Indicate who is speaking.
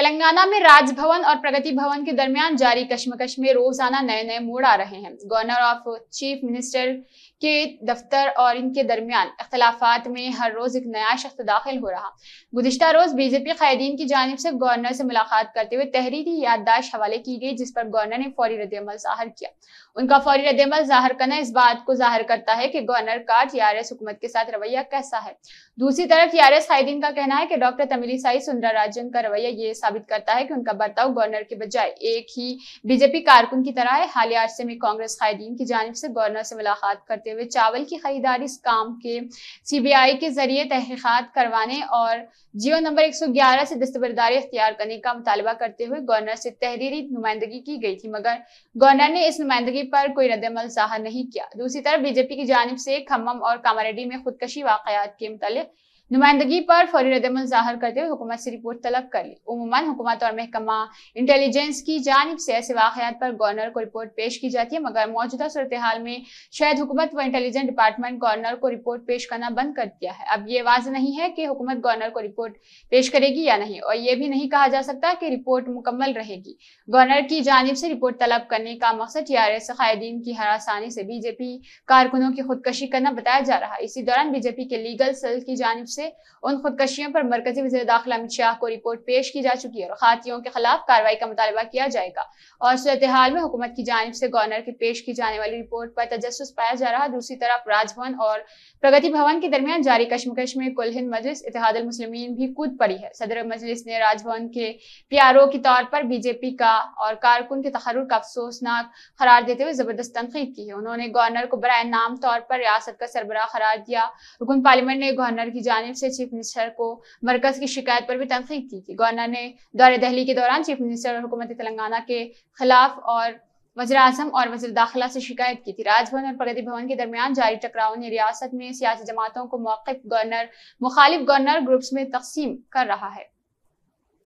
Speaker 1: तेलंगाना में राजभवन और प्रगति भवन के दरमियान जारी कश्मकश में रोजाना नए नए मोड़ आ रहे हैं गवर्नर ऑफ चीफ मिनिस्टर के दफ्तर और इनके दरमियान अख्तलाफात में हर रोज एक नया शख्स दाखिल हो रहा गुजशत रोज बीजेपी कैदीन की जानब से गवर्नर से मुलाकात करते हुए तहरीरी याददाश्त हवाले की गई जिस पर गवर्नर ने फौरी रद्दमल जाहिर किया उनका फौरी रद्दमल जाहिर करना इस बात को जाहिर करता है कि गवर्नर का टी आर एस हुकूमत के साथ रवैया कैसा है दूसरी तरफ टी आर एस कैदीन का कहना है कि डॉक्टर तमिली साई सुंदरा राजन का रवैया ये साबित करता है कि उनका बर्ताव गवर्नर के बजाय एक ही बीजेपी कारकुन की तरह है हालिया अरसे में कांग्रेस कायदीन की जानब से गवर्नर से मुलाकात करते हुए चावल की खरीदारी इस काम के सीबीआई के जरिए तहकीकत करवाने और जियो नंबर 111 से दस्तबरदारी अख्तियार करने का मुतालबा करते हुए गवर्नर से तहरीरी नुमाइंदगी की गई थी मगर गवर्नर ने इस नुमाइंदगी पर कोई रद्दमल जाहिर नहीं किया दूसरी तरफ बीजेपी की जानब से खम्मम और कामारेडी में खुदकशी वाकयात के मुतालिक नुमाइंदगी पर फौरी रदमल जाहिर करते हुए हुकूमत से रिपोर्ट तलब कर ली उमूमन हुकूमत और महकमा इंटेलिजेंस की जानब से ऐसे वाकयात पर गवर्नर को रिपोर्ट पेश की जाती है मगर मौजूदा सूरत हाल में शायद हुकूमत व इंटेलिजेंस डिपार्टमेंट गवर्नर को रिपोर्ट पेश करना बंद कर दिया है अब ये वाज नहीं है कि हुकूमत गवर्नर को रिपोर्ट पेश करेगी या नहीं और ये भी नहीं कहा जा सकता कि रिपोर्ट मुकम्मल रहेगी गवर्नर की जानब से रिपोर्ट तलब करने का मकसद टी आर एस कायदीन की हरासानी से बीजेपी कारकुनों की खुदकशी करना बताया जा रहा है इसी दौरान बीजेपी के लीगल सेल की जानब से से उन खुदकशियों पर मरकजी वजी दाखिला अमित शाह को रिपोर्ट पेश की जा चुकी है और खातियों के खिलाफ कार्रवाई का मुतालबा किया जाएगा और सूरत हाल में हुकूमत की जानब से गवर्नर की पेश की जाने वाली रिपोर्ट पर तजस पाया जा रहा दूसरी तरफ राजभवन और प्रगति भवन के दरमियान जारी कश्मकश में कुल हिंद मजलिस इतिहाद भी कूद पड़ी है सदर मजलिस ने राजभवन के पी आर ओ के तौर पर बीजेपी का और कारकुन के तहर का अफसोसनाक करार देते हुए जबरदस्त तनकीद की है उन्होंने गवर्नर को बर नाम तौर पर रियासत का सरबराह करार दिया रुकन पार्लियामेंट ने गवर्नर की जानब जानब से चीफ मिनिस्टर को मरकज की शिकायत पर भी तनखीद की थी गवर्नर ने दौरे दहली के दौरान चीफ मिनिस्टर और हुकूमत तेलंगाना के खिलाफ और वजर अजम और वजर दाखिला से शिकायत की थी राजभवन और प्रगति भवन के दरमियान जारी टकराव ने रियासत में सियासी जमातों को मौकफ गवर्नर मुखालिफ गवर्नर ग्रुप्स में तकसीम कर रहा है